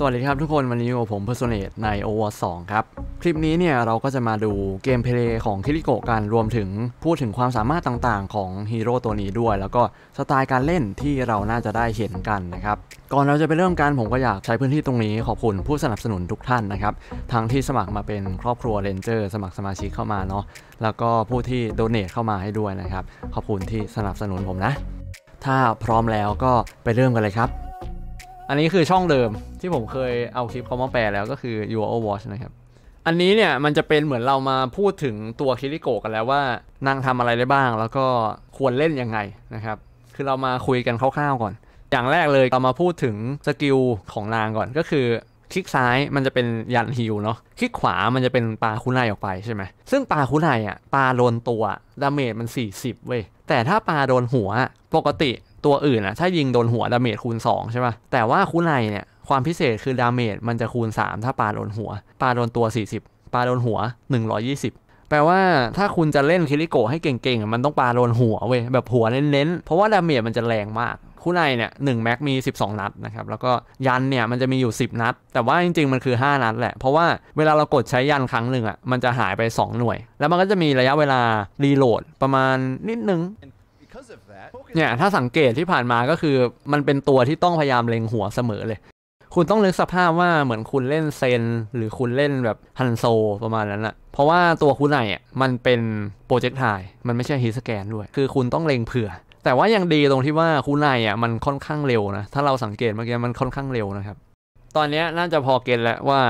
สวัสดีครับทุกคน วันนี้ผมเพอร์โซเนตใน o v e r 2ครับ คลิปนี้เนี่ยเราก็จะมาดูเกมเพลย์ของคิริโกะกัน รวมถึงพูดถึงความสามารถต่างๆ ของฮีโร่ตัวนี้ด้วย แล้วก็สไตล์การเล่นที่เราน่าจะได้เห็นกันนะครับ ก่อนเราจะไปเริ่มกันผมก็อยากใช้พื้นที่ตรงนี้ ขอบคุณผู้สนับสนุนทุกท่านนะครับ ทั้งที่สมัครมาเป็นครอบครัวเรนเจอร์ สมัครสมาชิกเข้ามาเนาะแล้วก็ผู้ที่โดเนทเข้ามาให้ด้วยนะครับขอบคุณที่สนับสนุนผมนะ ถ้าพร้อมแล้วก็ไปเริ่มกันเลยครับอันนี้คือช่องเดิมที่ผมเคยเอาคลิปเขามาแปลแล้วก็คือ u r o watch นะครับ อันนี้เนี่ยมันจะเป็นเหมือนเรามาพูดถึงตัวคิริโกะกันแล้วว่านางทำอะไรได้บ้าง แล้วก็ควรเล่นยังไงนะครับ คือเรามาคุยกันคร่าวๆ ก่อน อย่างแรกเลยเรามาพูดถึงสกิลของนางก่อน ก็คือคลิกซ้ายมันจะเป็นยันฮิวเนาะ คลิกขวามันจะเป็นปลาคุนายออกไปใช่ไหมซึ่งปลาคุนายอ่ะปลาโดนตัวดาเมจมัน 40เว้ย แต่ถ้าปลาโดนหัวปกติตัวอื่นอะถ้ายิงโดนหัวดาเมจคูณ2ใช่ไหมแต่ว่าคุไนเนี่ยความพิเศษคือดาเมจมันจะคูณ 3 ถ้าปาโดนหัวปาโดนตัว 40 ปาโดนหัว 120 แปลว่าถ้าคุณจะเล่นคิริโกให้เก่งๆมันต้องปาโดนหัวเว้ยแบบหัวเน้นๆเพราะว่าดาเมจมันจะแรงมาก คู่ในเนี่ยหแม็กมี 12 นัดนะครับแล้วก็ยันเนี่ย มันจะมีอยู่ 10 นัด แต่ว่าจริง ๆ มันคือ 5 นัดแหละเพราะว่าเวลาเรากดใช้ยันครั้งหนึ่งอะะมันจะหายไป 2 หน่วย แล้วมันก็จะมีระยะเวลารีโหลดประมาณนิดนึงเนี่ยถ้าสังเกตที่ผ่านมาก็คือ มันเป็นตัวที่ต้องพยายามเล็งหัวเสมอเลย คุณต้องเือกสภาพว่าเหมือนคุณเล่นเซน หรือคุณเล่นแบบฮันโซประมาณนั้นแหละเพราะว่าตัวคุณไหนอ่ะมันเป็นโปรเจกต์ไทยมันไม่ใช่ฮีสแกนด้วยคือคุณต้องเล็งเผื่อ แต่ว่ายังดีตรงที่ว่าคุณไหนอ่ะมันค่อนข้างเร็วนะถ้าเราสังเกตเมื่อกี้มันค่อนข้างเร็วนะครับ ตอนนี้น่าจะพอเกณฑ์แล้วว่า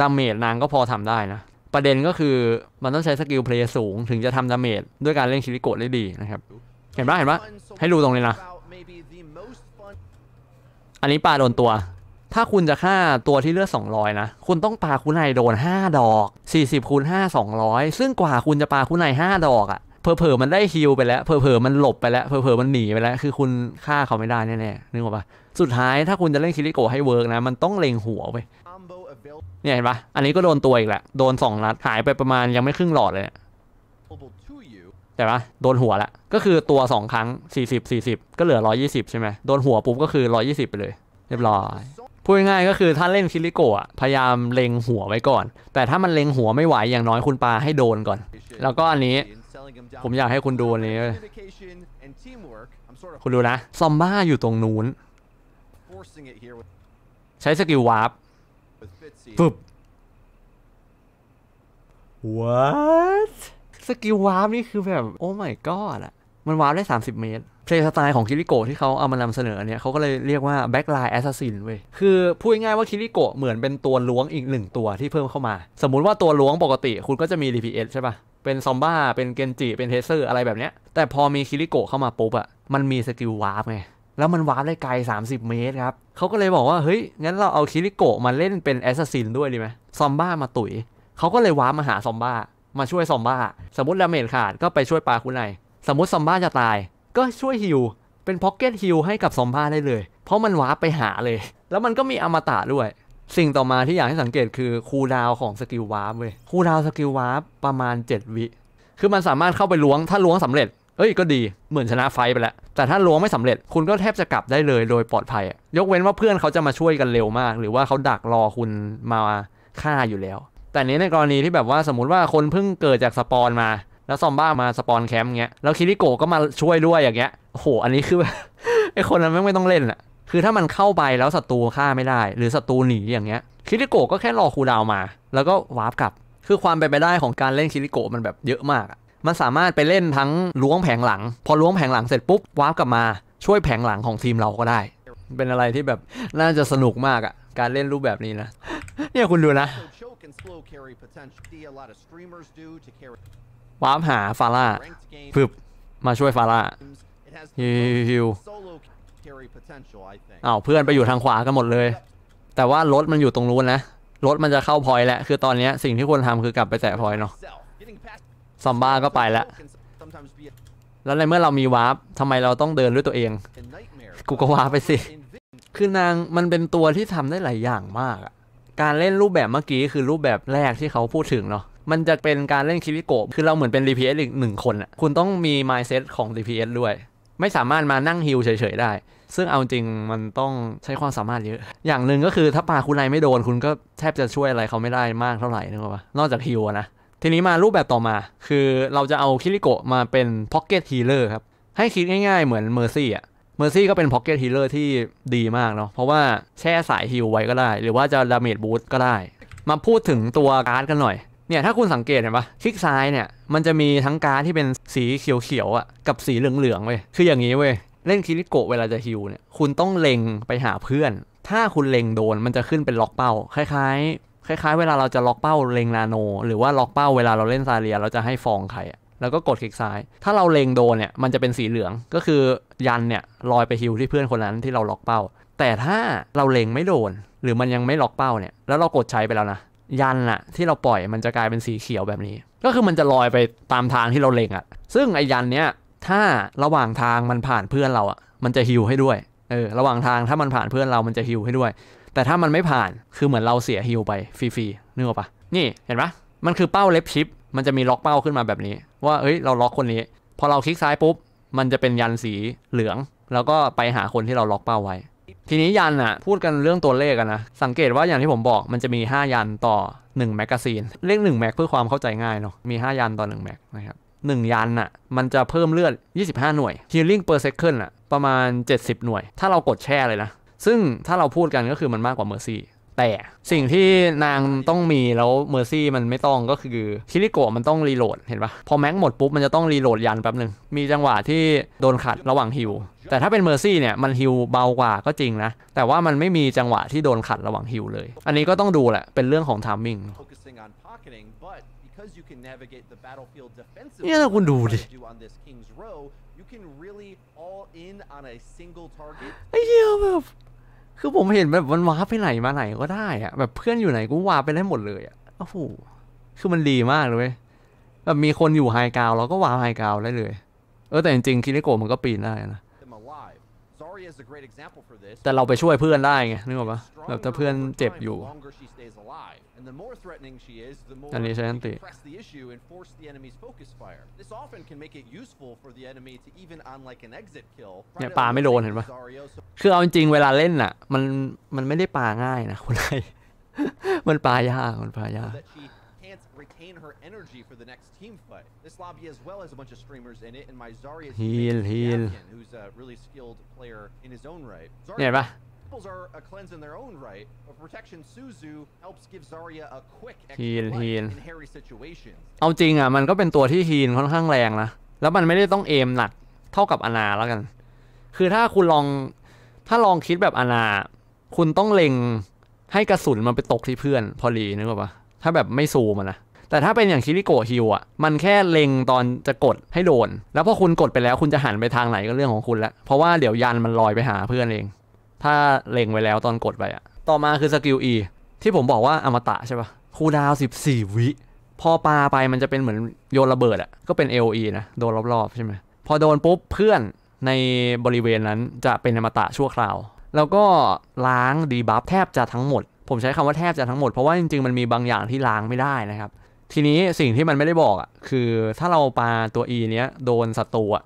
ดาเมจนางก็พอทำได้นะประเด็นก็คือมันต้องใช้สกิลเพลย์สูงถึงจะทำดาเมจด้วยการเล่นชิลิโกะได้ดีนะครับเห็นปะเห็นปะให้ดูตรงนี้นะอันนี้ปลาโดนตัว ถ้าคุณจะฆ่าตัวที่เลือด200 นะ คุณต้องปลาคุณนายโดน5 ดอก 40คูณ5 200 ซึ่งกว่าคุณจะปลาคุณนาย5ดอกอะ่ะเผลอๆมันได้ฮิลไปแล้วเผลอๆมันหลบไปแล้วเผลอๆมันหนีไปแล้วคือคุณฆ่าเขาไม่ได้แน่ๆนึกออกปะสุดท้ายถ้าคุณจะเล่นคิริโกะให้เวิร์กนะ มันต้องเล็งหัวไป เนี่ยเห็นปะอันนี้ก็โดนตัวอีกแหละโดน 2 นัดหายไปประมาณยังไม่ครึ่งหลอดเลยแต่ว่าโดนหัวละก็คือตัว 2 ครั้ง 40 40 ก็เหลือ 120 ใช่ไหมโดนหัวปุ๊บก็คือ 120 ไปเลย เรียบร้อย พูดง่ายก็คือถ้าเล่นคิริโกะพยายามเล็งหัวไว้ก่อน แต่ถ้ามันเล็งหัวไม่ไหวอย่างน้อยคุณปาให้โดนก่อน แล้วก็อันนี้ ผมอยากให้คุณดูนนี้ คุณดูนะ ซอมบ้าอยู่ตรงนู้นใช้สกิลวาร์ปปึ๊บ what สกิลวาร์ปนี่คือแบบ โอ้ my god อะมันวาร์ปได้ 30 เมตร เพลย์สไตล์ของคิริโกะที่เขาเอามานำเสนอเนี่ยเขาก็เลยเรียกว่าแบ็กไลน์แอสซัสซินเว้ยคือพูดง่ายว่าคิริโกะเหมือนเป็นตัวล้วงอีกหนึ่งตัวที่เพิ่มเข้ามา สมมุติว่าตัวล้วงปกติคุณก็จะมี DPS ใช่ปะ่ะ เป็นซอมบ้าเป็นเกนจิเป็นเทเซอร์อะไรแบบเนี้ยแต่พอมีคิริโกะเข้ามาปุ๊บอะมันมีสกิลวาร์ปไงแล้วมันวาร์ปได้ไกล30 เมตรครับเขาก็เลยบอกว่าเฮ้ยงั้นเราเอาคิริโกะมาเล่นเป็นแอสซัสซินด้วยดีไหมซอมบ้ามาตุยเขาก็เลยวาร์ปมาหาซอมบ้ามาช่วยซอมบ้า สมมติแลเมดขาดก็ไปช่วยปลาคุณไนสมมติซอมบ้าจะตาย ก็ช่วยฮิลเป็นพ็อกเก็ตฮิลให้กับซอมบ้าได้เลย เพราะมันวาร์ปไปหาเลย แล้วมันก็มีอมตะด้วย สิ่งต่อมาที่อยากให้สังเกตคือ คูลดาวของสกิลวาร์ปเว้ยคูลดาวสกิลวาร์ปประมาณ 7 วิ คือมันสามารถเข้าไปล้วง ถ้าล้วงสำเร็จ เอ้ยก็ดีเหมือนชนะไฟไปแล้ว แต่ถ้าล้วงไม่สำเร็จ คุณก็แทบจะกลับได้เลยโดยปลอดภัย ยกเว้นว่าเพื่อนเขาจะมาช่วยกันเร็วมาก หรือว่าเขาดักรอคุณมาฆ่าอยู่แล้วแต่นี้ในกรณีที่แบบว่าสมมติว่าคนเพิ่งเกิดจากสปอนมา แล้วซอมบ้ามาสปอนแคมป์เงี้ยแล้วคิริโกะก็มาช่วยด้วยอย่างเงี้ยโอ้โหอันนี้คือไอคนนั้นไม่ต้องเล่นอะคือถ้ามันเข้าไปแล้วศัตรูฆ่าไม่ได้ หรือศัตรูหนีอย่างเงี้ยคิริโกะก็แค่รอคูดาวมา แล้วก็วาร์ปกลับ คือความเป็นไปได้ของการเล่นคิริโกะมันแบบเยอะมากมันสามารถไปเล่นทั้งล้วงแผงหลัง พอล้วงแผงหลังเสร็จปุ๊บวาร์ปกลับมาช่วยแผงหลังของทีมเราก็ได้ เป็นอะไรที่แบบน่าจะสนุกมากอ่ะการเล่นรูปแบบนี้นะเนี่ยคุณดูนะ a n slow carry potential. A lot of streamers do to carry. วาร์ปหาฟาร่าปึบมาช่วยฟาร่าฮิวฮิวอ้าวเพื่อนไปอยู่ทางขวากันหมดเลย แต่ว่ารถมันอยู่ตรงนู้นนะรถมันจะเข้าพอยแล้วคือตอนนี้สิ่งที่ควรทำคือกลับไปแตะพอยเนาะซอมบ้าก็ไปแล้วแล้วในเมื่อเรามีวาร์ปทำไมเราต้องเดินด้วยตัวเองกูก็วาร์ปไปสิคือนางมันเป็นตัวที่ทำได้หลายอย่างมากอะการเล่นรูปแบบเมื่อกี้คือรูปแบบแรกที่เขาพูดถึงเนาะ มันจะเป็นการเล่นคิริโกะ คือเราเหมือนเป็น DPS อีกหนึ่งคนอะคุณต้องมีมายเซตของ DPS ด้วย ไม่สามารถมานั่งฮิลเฉยๆได้ ซึ่งเอาจริงมันต้องใช้ความสามารถเยอะ อย่างหนึ่งก็คือถ้าปาคุณไรไม่โดน คุณก็แทบจะช่วยอะไรเขาไม่ได้มากเท่าไหร่นึกว่านอกจากฮิลนะ ทีนี้มารูปแบบต่อมา คือเราจะเอาคิริโกะมาเป็นพ็อกเก็ตฮีเลอร์ครับ ให้คิดง่ายๆ เหมือนเมอร์ซี่อ่ะเมอร์ซี่ก็เป็นพ็อกเก็ตฮีเลอร์ที่ดีมากเนาะเพราะว่าแช่สายฮิลไว้ก็ได้ หรือว่าจะดาเมจบูสก็ได้ มาพูดถึงตัวการ์ดกันหน่อย เนี่ย ถ้าคุณสังเกตเห็นปะคลิกซ้ายเนี่ย มันจะมีทั้งการ์ดที่เป็นสีเขียวๆอ่ะกับสีเหลืองๆเว้ยคืออย่างนี้เว้ย เล่นคิริโกะเวลาจะฮิวเนี่ยคุณต้องเล็งไปหาเพื่อน ถ้าคุณเล็งโดนมันจะขึ้นเป็นล็อกเป้า คล้าย ๆคล้ายๆ เวลาเราจะล็อกเป้าเล็งนาโนหรือว่าล็อกเป้า เวลาเราเล่นซาเรีย เราจะให้ฟองใครแล้วก็กดคลิกซ้าย ถ้าเราเล็งโดนเนี่ยมันจะเป็นสีเหลือง ก็คือยันเนี่ยลอยไปฮิวที่เพื่อนคนนั้นที่เราล็อกเป้า แต่ถ้าเราเล็งไม่โดน หรือมันยังไม่ล็อกเป้าเนี่ยแล้วเรากดใช้ไปแล้วนะยันอะที่เราปล่อยมันจะกลายเป็นสีเขียวแบบนี้ ก็คือมันจะลอยไปตามทางที่เราเล็งอะซึ่งไอ้ยันเนี่ยถ้าระหว่างทางมันผ่านเพื่อนเราอะมันจะฮิวให้ด้วยเออระหว่างทางถ้ามันผ่านเพื่อนเรามันจะฮิวให้ด้วย แต่ถ้ามันไม่ผ่านคือเหมือนเราเสียฮิวไปฟรีๆนึกออกปะนี่เห็นปะมันคือเป้าเล็บชิปมันจะมีล็อกเป้าขึ้นมาแบบนี้ว่าเอ้ยเราล็อกคนนี้ พอเราคลิกซ้ายปุ๊บมันจะเป็นยันสีเหลือง แล้วก็ไปหาคนที่เราล็อกเป้าไว้ ทีนี้ยันอะพูดกันเรื่องตัวเลขกันะสังเกตว่าอย่างที่ผมบอกมันจะมี 5 ยันต่อ1แมกกาซีนเลข1แม็กเพื่อความเข้าใจง่ายเนาะมี 5 ยันต่อ1แม็กนะครับหนึ่งยันอะมันจะเพิ่มเลือด 25 หน่วย healing per second อะประมาณ 70 หน่วย ถ้าเรากดแช่เลยนะซึ่งถ้าเราพูดกันก็คือมันมากกว่าเมอร์ซีแต่สิ่งที่นางต้องมีแล้วเมอร์ซี่มันไม่ต้องก็คือคิริโกะมันต้องรีโหลดเห็นปะพอแม็กหมดปุ๊บมันจะต้องรีโหลดยันแป๊บหนึ่งมีจังหวะที่โดนขัดระหว่างฮิวแต่ถ้าเป็นเมอร์ซี่เนี่ยมันฮิวเบากว่าก็จริงนะ แต่ว่ามันไม่มีจังหวะที่โดนขัดระหว่างฮิวเลย อันนี้ก็ต้องดูแหละ เป็นเรื่องของทามมิ่งเนี่ยคุณดูดิไอ้เหี้ยแบบคือผมเห็นแบบมันว้าไปไหนมาไหนก็ได้อะแบบเพื่อนอยู่ไหนกูว้าไปได้หมดเลยอ่ะโอ้โหคือมันดีมากเลยแบบมีคนอยู่ไฮกาวเราก็ว้าไฮกาวได้เลย เออแต่จริงๆ คิริโกะมันก็ปีนได้นะแต่เราไปช่วยเพื่อนได้ไงนึกออกปะแบบถ้าเพื่อนเจ็บอยู่ อันนี้ใช้ันติเนี่ยปาไม่โดนเห็นปะคือเอาจริงเวลาเล่นน่ะ มันมันไม่ได้ปาง่ายนะคนไทยมันปายากมันปายาก maintain her energy for the next team fight. This lobby as well as a bunch of streamers in it, and my Zarya is heal, heal. Napkin, who's a really skilled player in his own right. Zarya yeah, bah. are a cleanse in their own right, but protection Suzu helps give Zarya a quick heal, heal. in hairy situations. เอาจริงอ่ะ มันก็เป็นตัวที่ฮีลค่อนข้างแรงนะ แล้วมันไม่ได้ต้องเอมหนักเท่ากับอนาแล้วกัน คือถ้าคุณลอง ถ้าลองคิดแบบอนาคุณต้องเล็งให้กระสุนมันไปตกที่เพื่อน พอดีนึกออกปะถ้าแบบไม่ซูมันนะแต่ถ้าเป็นอย่างคิริโกฮิวอ่ะมันแค่เล็งตอนจะกดให้โดน แล้วพอคุณกดไปแล้วคุณจะหันไปทางไหนก็เรื่องของคุณละเพราะว่าเดี๋ยวยันมันลอยไปหาเพื่อนเอง ถ้าเล็งไว้แล้วตอนกดไปอ่ะต่อมาคือสกิลอีที่ผมบอกว่าอมตะใช่ปะคูดาวสสิบี่วิ พอปาไปมันจะเป็นเหมือนโยนระเบิดอ่ะก็เป็นเโอีนะ โดนรอบๆใช่ไหมพอโดนปุ๊บเพื่อนในบริเวณนั้นจะเป็นอมตะชั่วคราวแล้วก็ล้างดีบัฟแทบจะทั้งหมด ผมใช้คำว่าแทบจะทั้งหมดเพราะว่าจริงๆมันมีบางอย่างที่ล้างไม่ได้นะครับทีนี้สิ่งที่มันไม่ได้บอกอ่ะคือถ้าเราปาตัวอีเนี้ยโดนศัตรูอ่ะ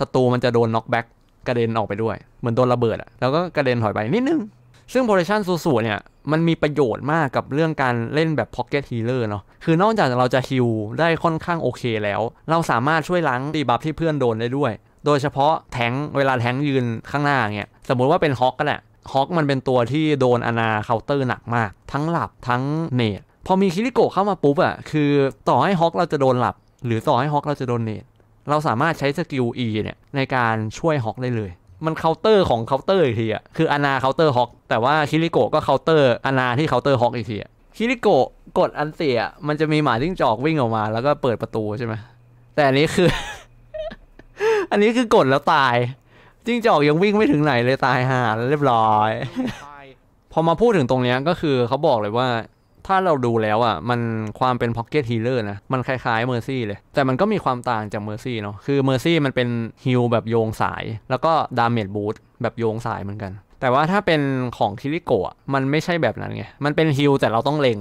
ศัตรูมันจะโดนน็อกแบ็กกระเด็นออกไปด้วยเหมือนโดนระเบิดอ่ะแล้วก็กระเด็นถอยไปนิดนึง ซึ่งโพ t ชันสูสูเนี่ยมันมีประโยชน์มากกับเรื่องการเล่นแบบพ็อกเก็ตฮีเลอร์เนาะคือนอกจากเราจะฮิวได้ค่อนข้างโอเคแล้ว เราสามารถช่วยล้างดีบัฟที่เพื่อนโดนได้ด้วย โดยเฉพาะแทงเวลาแทงยืนข้างหน้าเนี่ยสมมุติว่าเป็นฮอกก็แหละฮอกมันเป็นตัวที่โดนอนาเคาน์เตอร์หนักมากทั้งหลับทั้งเนทพอมีคิริโกะเข้ามาปุ๊บอะคือต่อให้ฮอกเราจะโดนหลับ หรือต่อให้ฮอกเราจะโดนเนตเราสามารถใช้สกิล E เนี่ยในการช่วยฮอกได้เลย มันเคาน์เตอร์ของเคาน์เตอร์อีกทีอะคืออนาเคาน์เตอร์ฮอก แต่ว่าคิริโกะก็เคาน์เตอร์ อนาที่เคาน์เตอร์ฮอกอีกทีอะคิริโกะกดอันเสีย มันจะมีหมาจิ้งจอกวิ่งออกมา แล้วก็เปิดประตูใช่ไหมแต่อันนี้คือ อันนี้คือกดแล้วตายจิ้งจอกยังวิ่งไม่ถึงไหนเลยตายหาเรียบร้อย พอมาพูดถึงตรงนี้ก็คือเขาบอกเลยว่าถ้าเราดูแล้วอ่ะมันความเป็นพ็อกเก็ตฮีเลอร์นะมันคล้ายๆเมอร์ซี่เลยแต่มันก็มีความต่างจากเมอร์ซี่เนาะคือเมอร์ซี่มันเป็นฮิลแบบโยงสาย แล้วก็ดาเมจบูทแบบโยงสายเหมือนกัน แต่ว่าถ้าเป็นของคิริโกะมันไม่ใช่แบบนั้นไงมันเป็นฮิลแต่เราต้องเล็ง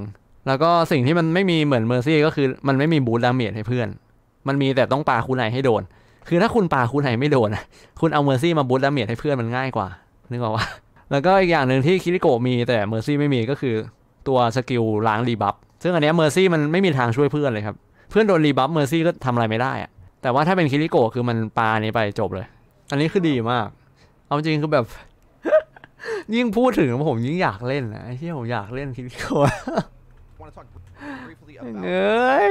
แล้วก็สิ่งที่มันไม่มีเหมือนเมอร์ซี่ก็คือมันไม่มีบูทดาเมจให้เพื่อน มันมีแต่ต้องปาคูไหนให้โดน คือถ้าคุณปาคูไหนไม่โดนคุณเอาเมอร์ซี่มาบูทดาเมจให้เพื่อนมันง่ายกว่า นึกออกว่าแล้วก็อีกอย่างหนึ่งที่คิริโกะมีแต่เมอร์ซี่ไม่มีก็คือตัวสกิลล้างรีบัฟซึ่งอันนี้เมอร์ซี่มันไม่มีทางช่วยเพื่อนเลยครับ เพื่อนโดนรีบัฟเมอร์ซี่ก็ทำอะไรไม่ได้อะแต่ว่าถ้าเป็นคิริโกะคือมันปานี้ไปจบเลย อันนี้คือดีมาก เอาจริงคือแบบ ยิ่งพูดถึงผม ยิ่งอยากเล่นนะไอ้ที่ผมอยากเล่นคิริโกะเอย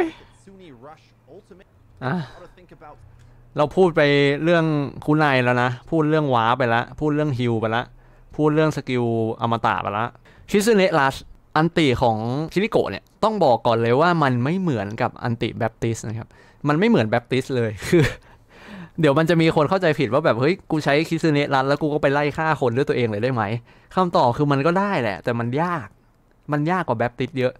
เราพูดไปเรื่องคุณนายแล้วนะพูดเรื่องว้าไปแล้วพูดเรื่องฮิวไปแล้วพูดเรื่องสกิลอมตะไปแล้วชิซุเนะลัสอันติของชิริโกเนี่ยต้องบอกก่อนเลยว่ามันไม่เหมือนกับอันติแบปติสนะครับมันไม่เหมือนแบปติสเลยคือเดี๋ยวมันจะมีคนเข้าใจผิดว่าแบบเฮ้ยกูใช้คิซเนรันแล้วกูก็ไปไล่ฆ่าคนด้วยตัวเองเลยได้ไหมคำตอบคือมันก็ได้แหละ แต่มันยากมันยากกว่าแบปติสเยอะ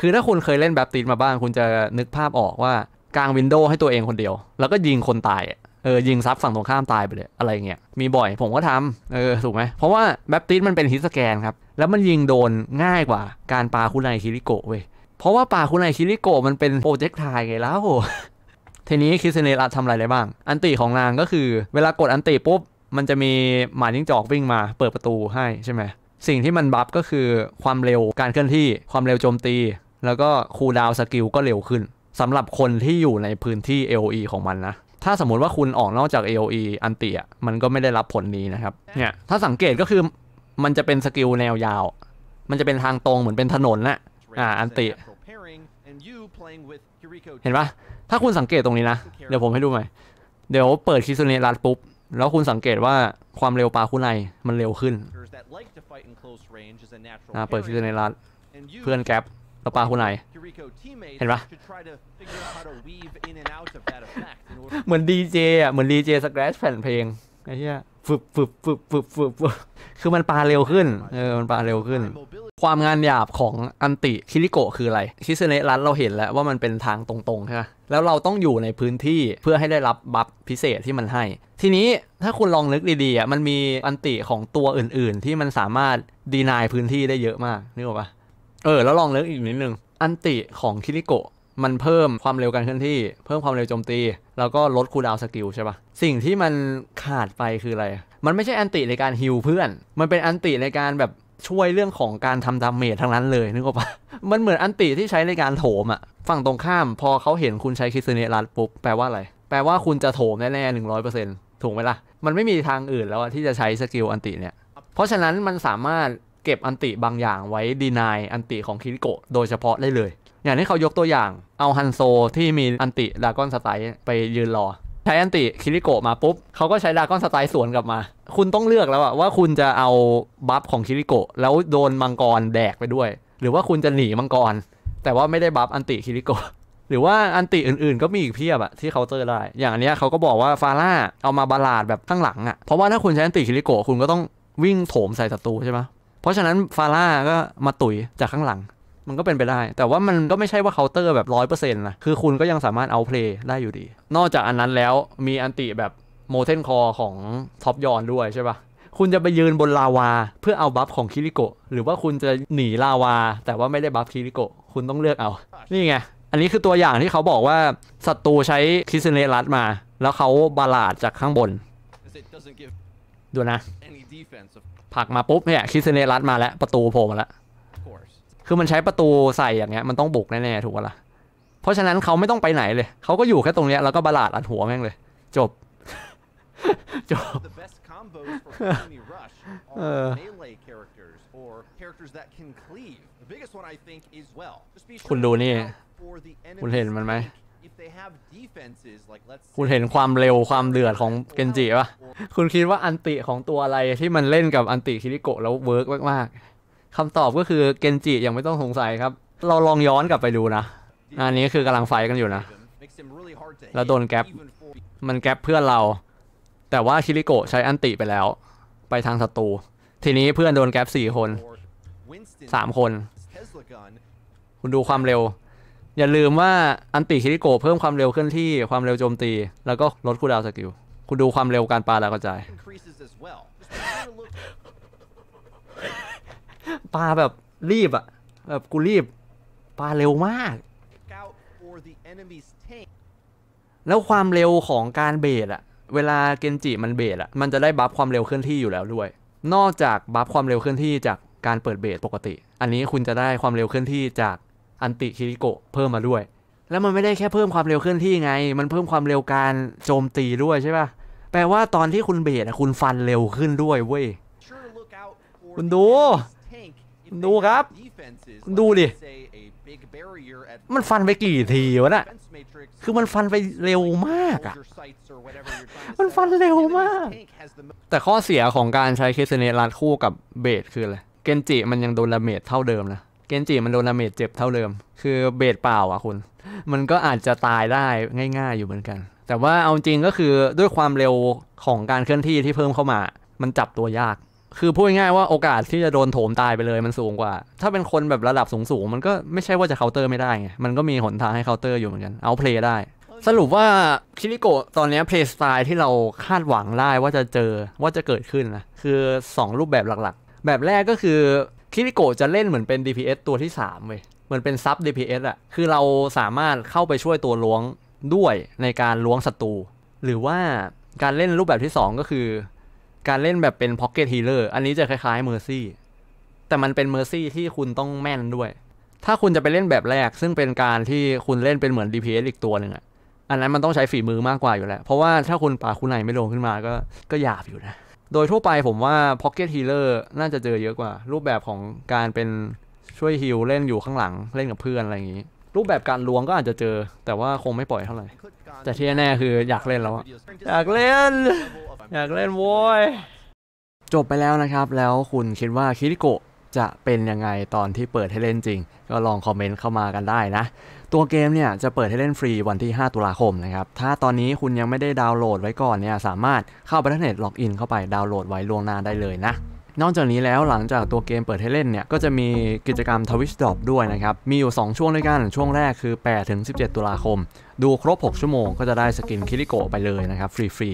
คือถ้าคุณเคยเล่นแบปติสมาบ้าง คุณจะนึกภาพออกว่ากลางวินโดว์ให้ตัวเองคนเดียว แล้วก็ยิงคนตายเออยิงซับฝั่งตรงข้ามตายไปเลยอะไรเงี้ยมีบ่อย ผมก็ทำเออถูกไหม เพราะว่าแบปติสมันเป็นฮิสแกนครับ แล้วมันยิงโดนง่ายกว่า การปาคุณนายคิริโกะเว้ยเพราะว่าปาคุณนายคิริโกะมันเป็นโปรเจกต์ทายไงแล้วทีนี้คิสเนรัทำอะไรได้บ้าง อันติของนางก็คือเวลากดอันติปุ๊บมันจะมีหมาจิ้งจอกวิ่งมาเปิดประตูให้ใช่ไหมสิ่งที่มันบัฟก็คือความเร็วการเคลื่อนที่ความเร็วโจมตี แล้วก็คูลดาวสกิลก็เร็วขึ้นสำหรับคนที่อยู่ในพื้นที่ LOE ของมันนะถ้าสมมติว่าคุณออกนอกจาก AOE อันติอ่ะมันก็ไม่ได้รับผลนี้นะครับเนี่ย ถ้าสังเกตก็คือมันจะเป็นสกิลแนวยาวมันจะเป็นทางตรงเหมือนเป็นถนนนะอ่าอันติเห็นปะถ้าคุณสังเกตตรงนี้นะเดี๋ยวผมให้ดูใหม่เดี๋ยวเปิดคิซุเนรัดปุ๊บแล้วคุณสังเกตว่าความเร็วปลาคุไนมันเร็วขึ้นอ่าเปิดคิซุเนรัดเพื่อนแก๊ปปลาปลาคุณนายเห็นปะเหมือนดีเจอ่ะเหมือนดีเจสแกรชแผ่นเพลงไอ้เหี้ยฟึบฟึบฟึบฟึบฟึบคือมันปลาเร็วขึ้นเออมันปลาเร็วขึ้น ความงานหยาบของอันติคิริโกะคืออะไรคิสเนรันเราเห็นแล้วว่ามันเป็นทางตรงๆใช่ไหมแล้วเราต้องอยู่ในพื้นที่เพื่อให้ได้รับบัฟพิเศษที่มันให้ ทีนี้ถ้าคุณลองนึกดีๆอ่ะมันมีอันติของตัวอื่นๆ ที่มันสามารถดีนายพื้นที่ได้เยอะมากนึกออกปะเออ แล้วลองเลิกอีกนิดนึงอันติของคิริโกะมันเพิ่มความเร็วการเคลื่อนที่ เพิ่มความเร็วโจมตี แล้วก็ลดคูลดาวสกิลใช่ปะสิ่งที่มันขาดไปคือ อะไร มันไม่ใช่อันติในการฮิลเพื่อน มันเป็นอันติในการแบบช่วยเรื่องของการทำดาเมจทั้งนั้นเลยนึกออกปะมันเหมือนอันติที่ใช้ในการ โถมอะฝั่งตรงข้ามพอเขาเห็นคุณใช้คิสเนรัตปุ๊บแปลว่าอะไร แปลว่าคุณจะโถมแน่ๆหนึ่งร้อยเปอร์เซ็นต์ถูกไหมล่ะมันไม่มีทางอื่นแล้วที่จะใช้สกิลอันติเนี่ยเพราะฉะนั้นมันสามารถเก็บอันติบางอย่างไว้ดีนายอันติของคิริโกโดยเฉพาะได้เลย อย่างที่เขายกตัวอย่าง เอาฮันโซที่มีอันติดากอนสไตล์ไปยืนรอ ใช้อันติคิริโกมาปุ๊บ เขาก็ใช้ดากอนสไตล์สวนกลับมา คุณต้องเลือกแล้วว่าคุณจะเอาบัฟของคิริโกแล้วโดนมังกรแดกไปด้วย หรือว่าคุณจะหนีมังกร แต่ว่าไม่ได้บัฟอันติคิริโก หรือว่าอันติอื่นๆ ก็มีอีกเพียบอะที่เขาเจอได้ อย่างอันเนี้ยเขาก็บอกว่าฟาร่าเอามาบาลาดแบบข้างหลังอะเพราะว่าถ้าคุณใช้อันติคิริโกคุณก็ต้องวิ่งโถมใส่ศัตรูใช่ไหมเพราะฉะนั้นฟาร่าก็มาตุ๋ยจากข้างหลัง มันก็เป็นไปได้ แต่ว่ามันก็ไม่ใช่ว่าเคาน์เตอร์แบบร้อยเปอร์เซ็นต์นะคือคุณก็ยังสามารถเอาเพลย์ได้อยู่ดี นอกจากอันนั้นแล้วมีอันติแบบโมเทนคอของท็อปยอนด้วยใช่ปะคุณจะไปยืนบนลาวา เพื่อเอาบัฟของคิริโกะหรือว่าคุณจะหนีลาวา แต่ว่าไม่ได้บัฟคิริโกะคุณต้องเลือกเอา นี่ไงอันนี้คือตัวอย่างที่เขาบอกว่าศัตรูใช้คิสเนรัตมา แล้วเขาบาลาดจากข้างบน ดูนะผักมาปุ๊บเนี่ยคิสเนรัตมาแล้ว ประตูโผล่มาแล้ว คือมันใช้ประตูใส่อย่างเงี้ยมันต้องบุกแน่ ๆ ถูกปะล่ะ เพราะฉะนั้นเขาไม่ต้องไปไหนเลย เขาก็อยู่แค่ตรงเนี้ยแล้วก็บาลาดอัดหัวแม่งเลยจบ จบ คุณดูนี่ คุณเห็นมันไหมคุณเห็นความเร็วความเดือดของเกนจิปะคุณคิดว่าอันติของตัวอะไรที่มันเล่นกับอันติคิริโกะแล้วเวิร์กมากๆคำตอบก็คือเกนจิยังไม่ต้องสงสัยครับ เราลองย้อนกลับไปดูนะ อันนี้คือกำลังไฟกันอยู่นะ แล้วโดนแก๊ปมันแก๊ปเพื่อนเรา แต่ว่าคิริโกะใช้อันติไปแล้ว ไปทางศัตรู ทีนี้เพื่อนโดนแก๊ปสี่คน สามคน คุณดูความเร็วอย่าลืมว่าอันติคิริโกเพิ่มความเร็วเคลื่อนที่ความเร็วโจมตีแล้วก็ลดคูดาวสกิลคุณดูความเร็วการปาแล้วก็จจายปาแบบรีบอะแบบกูรีบ ปาเร็วมาก แล้วความเร็วของการเบดอะเวลาเกนจิมันเบดอะมันจะได้บัฟความเร็วเคลื่อนที่อยู่แล้วด้วย นอกจากบัฟความเร็วเคลื่อนที่จากการเปิดเบดปกติ อันนี้คุณจะได้ความเร็วเคลื่อนที่จากอันติคิริโกะเพิ่มมาด้วย แล้วมันไม่ได้แค่เพิ่มความเร็วเคลื่อนที่ไง มันเพิ่มความเร็วการโจมตีด้วยใช่ปะ่ะแปลว่าตอนที่คุณเบสคุณฟันเร็วขึ้นด้วยเว้ย คุณดูคุณดูครับ คุณดูดิ มันฟันไปกี่ทีวะน่ะ คือมันฟันไปเร็วมากอะมันฟันเร็วมาก แต่ข้อเสียของการใช้เคสเนรัดคู่กับเบสคืออะไร เกนจิ มันยังโดนละเมดเท่าเดิมนะเกนจิมันโดนดาเมจเจ็บเท่าเดิมคือเบสเปล่าอ่ะคุณ มันก็อาจจะตายได้ง่าย ๆอยู่เหมือนกัน แต่ว่าเอาจริงก็คือด้วยความเร็วของการเคลื่อนที่ที่เพิ่มเข้ามา มันจับตัวยาก คือพูดง่ายว่าโอกาสที่จะโดนโถมตายไปเลยมันสูงกว่า ถ้าเป็นคนแบบระดับสูงๆมันก็ไม่ใช่ว่าจะเคาน์เตอร์ไม่ได้ไงมันก็มีหนทางให้เคาน์เตอร์อยู่เหมือนกันเอาเพลย์ได้ สรุปว่าคิริโกะตอนนี้เพลย์สไตล์ที่เราคาดหวังได้ว่าจะเจอว่าจะเกิดขึ้นนะ คือ 2 รูปแบบหลักๆ แบบแรกก็คือคิริโกจะเล่นเหมือนเป็น DPS ตัวที่ 3เว้ย เหมือนเป็นซับ DPS อะ คือเราสามารถเข้าไปช่วยตัวล้วงด้วยในการล้วงศัตรู หรือว่าการเล่นรูปแบบที่ 2 ก็คือ การเล่นแบบเป็นพ็อกเก็ตฮีเลอร์อันนี้จะคล้ายๆเมอร์ซี่แต่มันเป็นเมอร์ซี่ที่คุณต้องแม่นด้วย ถ้าคุณจะไปเล่นแบบแรก ซึ่งเป็นการที่คุณเล่นเป็นเหมือน DPS อีกตัวหนึ่งอะอันนั้นมันต้องใช้ฝีมือมากกว่าอยู่แล้ว เพราะว่าถ้าคุณปาคุณไหนไม่ลงขึ้นมาก็ก็หยาบอยู่นะโดยทั่วไปผมว่า Pocket Healer น่าจะเจอเยอะกว่า รูปแบบของการเป็นช่วยฮิลเล่นอยู่ข้างหลังเล่นกับเพื่อนอะไรอย่างนี้รูปแบบการลวงก็อาจจะเจอ แต่ว่าคงไม่ปล่อยเท่าไหร่แต่ที่แน่คืออยากเล่นแล้วอยากเล่น อยากเล่นโว้ยจบไปแล้วนะครับ แล้วคุณคิดว่าคิริโกะจะเป็นยังไงตอนที่เปิดให้เล่นจริง ก็ลองคอมเมนต์เข้ามากันได้นะตัวเกมเนี่ยจะเปิดให้เล่นฟรีวันที่ 5 ตุลาคมนะครับ ถ้าตอนนี้คุณยังไม่ได้ดาวน์โหลดไว้ก่อนเนี่ยสามารถเข้าไปที่เน็ตล็อกอินเข้าไปดาวน์โหลดไว้ล่วงหน้าได้เลยนะ นอกจากนี้แล้วหลังจากตัวเกมเปิดให้เล่นเนี่ยก็จะมีกิจกรรมทวิชดอปด้วยนะครับ มีอยู่ 2 ช่วงด้วยกันช่วงแรกคือ 8 ถึง 17 ตุลาคม ดูครบ 6 ชั่วโมงก็จะได้สกินคิริโกไปเลยนะครับฟรี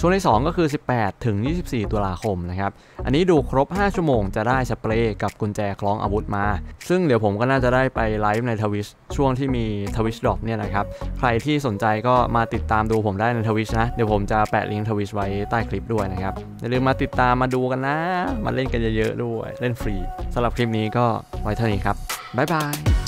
ช่วงที่2ก็คือ 18 ถึง 24 ตุลาคมนะครับ อันนี้ดูครบ 5 ชั่วโมงจะได้สเปรย์กับกุญแจคล้องอาวุธมา ซึ่งเดี๋ยวผมก็น่าจะได้ไปไลฟ์ในทวิชช่วงที่มีทวิชดรอปเนี่ยนะครับ ใครที่สนใจก็มาติดตามดูผมได้ในทวิชนะ เดี๋ยวผมจะแปะลิงก์ทวิชไว้ใต้คลิปด้วยนะครับ อย่าลืมมาติดตามมาดูกันนะ มาเล่นกันเยอะๆด้วย เล่นฟรีสำหรับคลิปนี้ก็ไว้เท่านี้ครับบ๊ายบาย